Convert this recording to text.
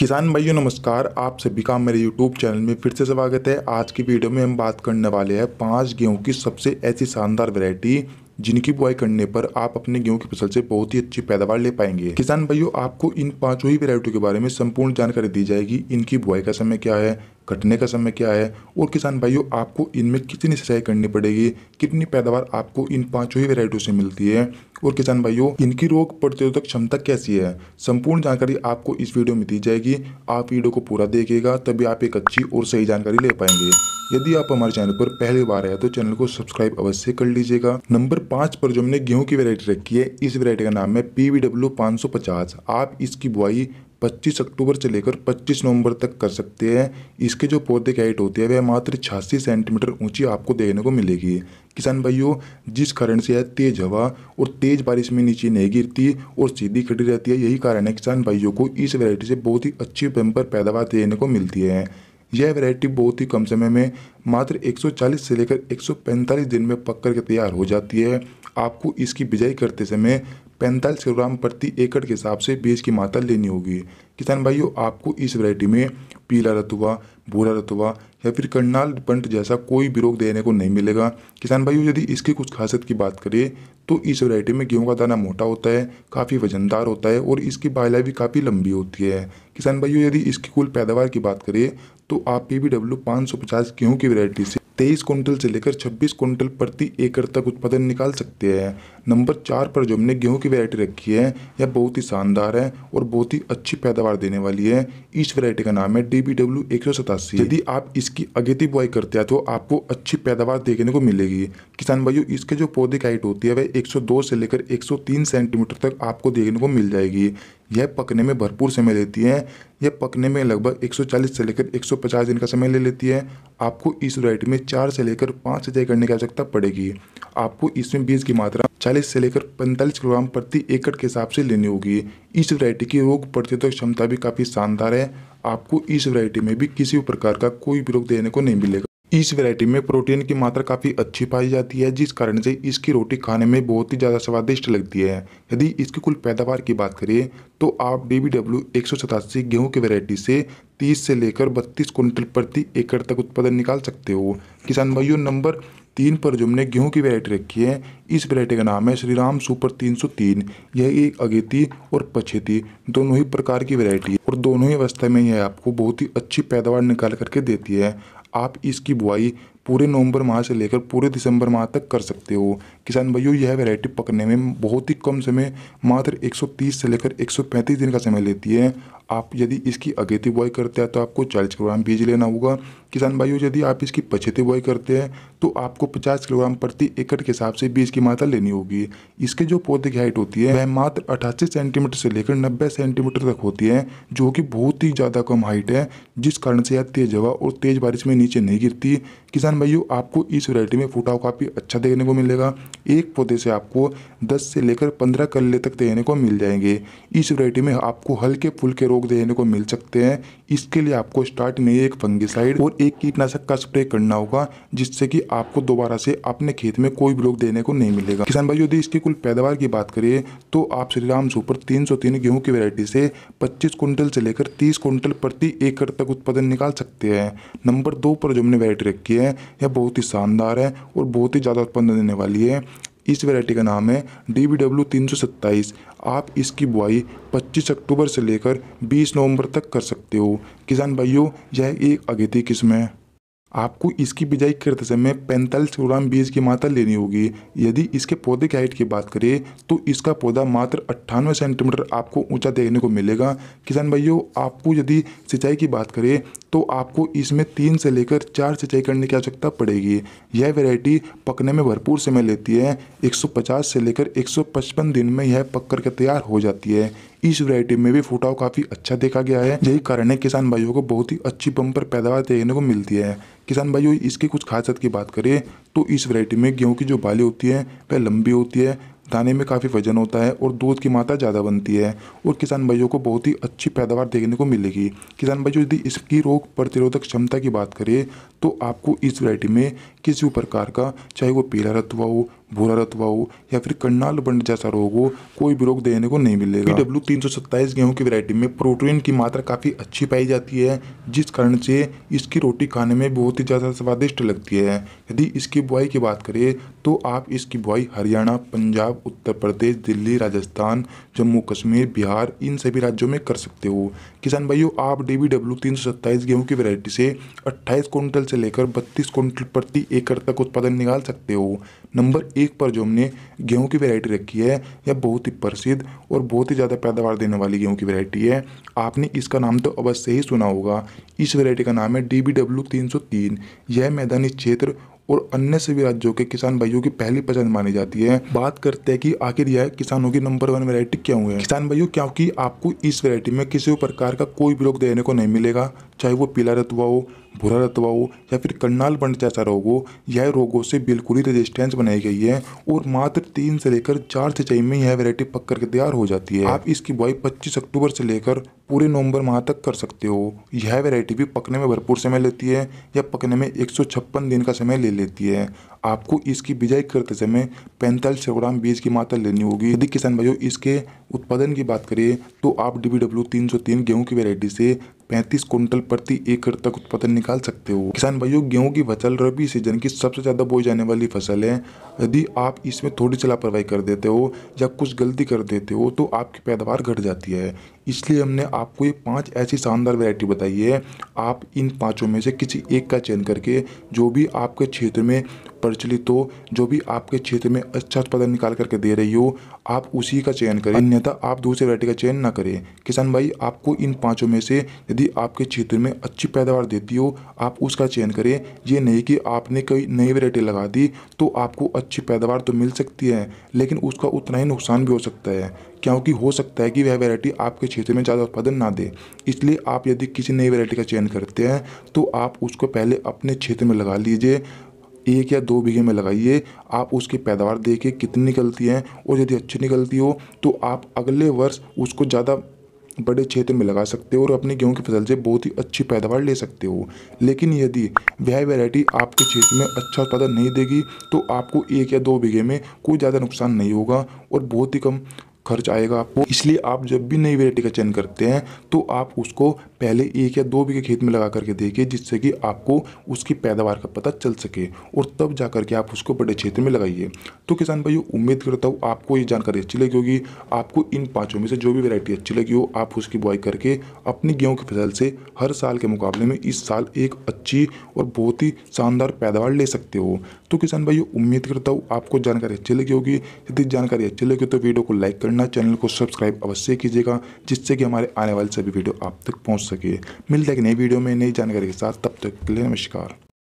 किसान भाइयों नमस्कार आप सभी का मेरे YouTube चैनल में फिर से स्वागत है आज की वीडियो में हम बात करने वाले हैं पांच गेहूं की सबसे ऐसी शानदार वैरायटी जिनकी बुआई करने पर आप अपने गेहूं की फसल से बहुत ही अच्छी पैदावार ले पाएंगे किसान भाइयों आपको इन पांचों ही वैरायटियों के बारे में संपूर्ण जानकारी दी जाएगी इनकी बुआई का समय क्या है कटने का समय क्या है और किसान भाइयों आपको इनमें कितनी सिंचाई करनी पड़ेगी कितनी पैदावार आपको इन पांचों ही वेराइटियों से मिलती है और किसान भाइयों इनकी रोग प्रतिरोधक क्षमता कैसी है संपूर्ण जानकारी आपको इस वीडियो में दी जाएगी आप वीडियो को पूरा देखिएगा तभी आप एक अच्छी और सही जानकारी ले पाएंगे यदि आप हमारे चैनल पर पहली बार आए तो चैनल को सब्सक्राइब अवश्य कर लीजिएगा नंबर पांच पर जो हमने गेहूं की वैरायटी रखी है इस वैरायटी का नाम है पी वी डब्ल्यू सौ पचास आप इसकी बुआई 25 अक्टूबर से लेकर 25 नवंबर तक कर सकते हैं इसके जो पौधे की हाइट होती है वह मात्र छियासी सेंटीमीटर ऊंची आपको देखने को मिलेगी किसान भाइयों जिस कारण से है तेज़ हवा और तेज़ बारिश में नीचे नहीं गिरती और सीधी खड़ी रहती है यही कारण है किसान भाइयों को इस वेरायटी से बहुत ही अच्छी पेम्पर पैदावार देने को मिलती है यह वेरायटी बहुत ही कम समय में मात्र 140 से लेकर 145 दिन में पक करके तैयार हो जाती है आपको इसकी बिजाई करते समय पैंतालीस किलोग्राम प्रति एकड़ के हिसाब से बीज की मात्रा लेनी होगी किसान भाइयों आपको इस वैरायटी में पीला रतुआ भूरा रतुआ या फिर करनाल पंट जैसा कोई भी रोग देने को नहीं मिलेगा किसान भाइयों यदि इसकी कुछ खासियत की बात करें तो इस वैरायटी में गेहूं का दाना मोटा होता है काफ़ी वजनदार होता है और इसकी बाइलाई भी काफ़ी लंबी होती है किसान भाइयों यदि इसकी कुल पैदावार की बात करें तो आप पी बी डब्ल्यू पाँच सौ पचास गेहूँ की वरायटी से तेईस कुंटल से लेकर छब्बीस कुंटल प्रति एकड़ तक उत्पादन निकाल सकते हैं नंबर चार पर जो हमने गेहूँ की वैरायटी रखी है यह बहुत ही शानदार है और बहुत ही अच्छी पैदावार देने वाली है इस वैरायटी का नाम है डी बी डब्ल्यू एक सौ सतासी यदि आप इसकी अगेती बुआई करते हैं तो आपको अच्छी पैदावार देखने को मिलेगी किसान भाइयों इसके जो पौधे की हाइट होती है वह एक सौ दो से लेकर एक सौ तीन सेंटीमीटर तक आपको देखने को मिल जाएगी यह पकने में भरपूर समय लेती है यह पकने में लगभग 140 से लेकर 150 दिन का समय ले लेती है आपको इस वैरायटी में चार से लेकर पाँच सिंचाई करने की आवश्यकता पड़ेगी आपको इसमें बीज की मात्रा 40 से लेकर 45 किलोग्राम प्रति एकड़ के हिसाब से लेनी होगी इस वैरायटी की रोग प्रतिरोधक क्षमता भी काफ़ी शानदार है आपको इस वैरायटी में भी किसी भी प्रकार का कोई भी रोग देने को नहीं मिलेगा इस वैरायटी में प्रोटीन की मात्रा काफ़ी अच्छी पाई जाती है जिस कारण से इसकी रोटी खाने में बहुत ही ज़्यादा स्वादिष्ट लगती है यदि इसकी कुल पैदावार की बात करें तो आप डी बी डब्ल्यू एक सौ सतासी गेहूँ की वैरायटी से 30 से लेकर 32 क्विंटल प्रति एकड़ तक उत्पादन निकाल सकते हो किसान भाइयों नंबर तीन पर जो हमने गेहूँ की वैरायटी रखी है इस वैरायटी का नाम है श्रीराम सुपर 303 यह एक अगेती और पछेती दोनों ही प्रकार की वैरायटी है और दोनों ही अवस्था में यह आपको बहुत ही अच्छी पैदावार निकाल करके देती है आप इसकी बुआई पूरे नवंबर माह से लेकर पूरे दिसंबर माह तक कर सकते हो किसान भाइयों यह वैरायटी पकने में बहुत ही कम समय मात्र 130 से लेकर 135 दिन का समय लेती है आप यदि इसकी अगेती बुआई करते हैं तो आपको चालीस किलोग्राम बीज लेना होगा किसान भाइयों यदि आप इसकी पछेते बुआई करते हैं तो आपको 50 किलोग्राम प्रति एकड़ के हिसाब से बीज की मात्रा लेनी होगी इसके जो पौधे की हाइट होती है वह मात्र अठासी सेंटीमीटर से लेकर नब्बे सेंटीमीटर तक होती है जो कि बहुत ही ज़्यादा कम हाइट है जिस कारण से यह तेज हवा और तेज बारिश में नीचे नहीं गिरती किसान भाइयों आपको इस वरायटी में फूटाव काफ़ी अच्छा देखने को मिलेगा एक पौधे से आपको दस से लेकर पंद्रह कल्ले तक देखने को मिल जाएंगे इस वैरायटी में आपको हल्के फुल्के रोग देखने को मिल सकते हैं इसके लिए आपको स्टार्ट में एक फंगिसाइड और एक कीटनाशक का स्प्रे करना होगा जिससे कि आपको दोबारा से अपने खेत में कोई भी रोग देने को नहीं मिलेगा किसान भाई यदि इसकी कुल पैदावार की बात करें तो आप श्रीराम सुपर तीन सौ तीन गेहूँ की वैरायटी से पच्चीस क्विंटल से लेकर तीस क्विंटल प्रति एकड़ तक उत्पादन निकाल सकते हैं नंबर दो पर जो हमने वैरायटी रखी है यह बहुत ही शानदार है और बहुत ही ज़्यादा उत्पादन देने वाली है इस वैरायटी का नाम है डी बी डब्ल्यू तीन सौ सत्ताईस आप इसकी बुआई 25 अक्टूबर से लेकर 20 नवंबर तक कर सकते हो किसान भाइयों यह एक अगेती किस्म है आपको इसकी बिजाई करते समय पैंतालीस किलोग्राम बीज की मात्रा लेनी होगी यदि इसके पौधे की हाइट की बात करें तो इसका पौधा मात्र अट्ठानवे सेंटीमीटर आपको ऊंचा देखने को मिलेगा किसान भाइयों आपको यदि सिंचाई की बात करें तो आपको इसमें तीन से लेकर चार सिंचाई करने की आवश्यकता पड़ेगी यह वेराइटी पकने में भरपूर समय लेती है एक से लेकर एक दिन में यह पक करके तैयार हो जाती है इस वैरायटी में भी फुटाव काफी अच्छा देखा गया है यही कारण है किसान भाइयों को बहुत ही अच्छी बम्पर पैदावार देखने को मिलती है किसान भाइयों इसकी कुछ खासियत की बात करें तो इस वैरायटी में गेहूं की जो बाली होती है वह लंबी होती है दाने में काफ़ी वजन होता है और दूध की मात्रा ज़्यादा बनती है और किसान भाइयों को बहुत ही अच्छी पैदावार देखने को मिलेगी किसान भाइयों यदि इसकी रोग प्रतिरोधक क्षमता की बात करें तो आपको इस वैरायटी में किसी भी प्रकार का चाहे वो पीला रतुआ हो भूरा रतवा हो या फिर कन्नाल बंड जैसा रोग हो कोई भी रोग देखने को नहीं मिलेगा डब्ल्यू तीन सौ सत्ताईस गेहूँ की वैरायटी में प्रोटीन की मात्रा काफ़ी अच्छी पाई जाती है जिस कारण से इसकी रोटी खाने में बहुत ही ज़्यादा स्वादिष्ट लगती है यदि इसकी बुआई की बात करें तो आप इसकी बुआई हरियाणा पंजाब उत्तर प्रदेश दिल्ली राजस्थान जम्मू कश्मीर बिहार इन सभी राज्यों में कर सकते हो किसान भाइयों आप डी बी डब्ल्यू तीन सौ सत्ताईस गेहूँ की वैरायटी से अट्ठाईस क्विंटल से लेकर बत्तीस क्विंटल प्रति एकड़ तक उत्पादन निकाल सकते हो नंबर एक एक पर जो हमने गेहूं की वैरायटी रखी है यह बहुत ही प्रसिद्ध और बहुत ही ज़्यादा पैदावार देने वाली गेहूं की वैरायटी है आपने इसका नाम तो अवश्य ही सुना होगा इस वैरायटी का नाम है डी बी डब्ल्यू तीन सौ तीन यह मैदानी क्षेत्र और अन्य सभी राज्यों के किसान भाइयों की पहली पसंद मानी जाती है बात करते हैं कि आखिर यह किसानों की नंबर वन वैरायटी क्यों है किसान भाइयों क्योंकि आपको इस वैरायटी में किसी भी प्रकार का कोई भी रोग देने को नहीं मिलेगा चाहे वो पीला रतुआ हो भूरा रतुआ हो या फिर कन्नाल बंड जैसा रोग हो यह रोगों से बिल्कुल ही रेजिस्टेंस बनाई गई है और मात्र तीन से लेकर चार सिंचाई में यह वेरायटी पक करके तैयार हो जाती है आप इसकी बुआई पच्चीस अक्टूबर से लेकर पूरे नवंबर माह तक कर सकते हो यह वेरायटी भी पकने में भरपूर समय लेती है या पकने में एक दिन का समय ले लेती है आपको इसकी बिजाई करते समय पैंतालीस ग्राम बीज की मात्रा लेनी होगी यदि किसान भाइयों इसके उत्पादन की बात करें तो आप डी बी डब्ल्यू तीन सौ तीन गेहूँ की वेरायटी से पैंतीस कुंटल प्रति एकड़ तक उत्पादन निकाल सकते हो किसान भाइयों गेहूं की फसल रबी सीजन की सबसे ज़्यादा बोई जाने वाली फसल है यदि आप इसमें थोड़ी सी लापरवाही कर देते हो या कुछ गलती कर देते हो तो आपकी पैदावार घट जाती है इसलिए हमने आपको ये पांच ऐसी शानदार वैरायटी बताई है आप इन पांचों में से किसी एक का चयन करके जो भी आपके क्षेत्र में प्रचलित हो जो भी आपके क्षेत्र में अच्छा उत्पादन निकाल करके दे रही हो आप उसी का चयन करें अन्यथा आप दूसरी वैरायटी का चयन ना करें किसान भाई आपको इन पाँचों में से यदि आपके क्षेत्र में अच्छी पैदावार देती हो आप उसका चयन करें ये नहीं कि आपने कोई नई वैरायटी लगा दी तो आपको अच्छी पैदावार तो मिल सकती है लेकिन उसका उतना ही नुकसान भी हो सकता है क्योंकि हो सकता है कि वह वैरायटी आपके क्षेत्र में ज़्यादा उत्पादन ना दे इसलिए आप यदि किसी नई वैरायटी का चयन करते हैं तो आप उसको पहले अपने क्षेत्र में लगा लीजिए एक या दो बीघे में लगाइए आप उसकी पैदावार देखिए कितनी निकलती है और यदि अच्छी निकलती हो तो आप अगले वर्ष उसको ज़्यादा बड़े क्षेत्र में लगा सकते हो और अपनी गेहूं की फसल से बहुत ही अच्छी पैदावार ले सकते हो लेकिन यदि वह वैरायटी आपके क्षेत्र में अच्छा उत्पादन नहीं देगी तो आपको एक या दो बीघे में कोई ज़्यादा नुकसान नहीं होगा और बहुत ही कम खर्च आएगा आपको इसलिए आप जब भी नई वेरायटी का चयन करते हैं तो आप उसको पहले एक या दो बीघे खेत में लगा करके देखिए जिससे कि आपको उसकी पैदावार का पता चल सके और तब जा करके आप उसको बड़े क्षेत्र में लगाइए तो किसान भाई उम्मीद करता हूँ आपको ये जानकारी अच्छी लगी होगी आपको इन पाँचों में से जो भी वेरायटी अच्छी लगी हो आप उसकी बुआई करके अपनी गेहूँ की फसल से हर साल के मुकाबले में इस साल एक अच्छी और बहुत ही शानदार पैदावार ले सकते हो तो किसान भाई उम्मीद करता हूँ आपको जानकारी अच्छी लगी होगी यदि जानकारी अच्छी लगी तो वीडियो को लाइक करना वरना चैनल को सब्सक्राइब अवश्य कीजिएगा जिससे कि हमारे आने वाले सभी वीडियो आप तक पहुँच सके मिलते हैं नई वीडियो में नई जानकारी के साथ तब तक के लिए नमस्कार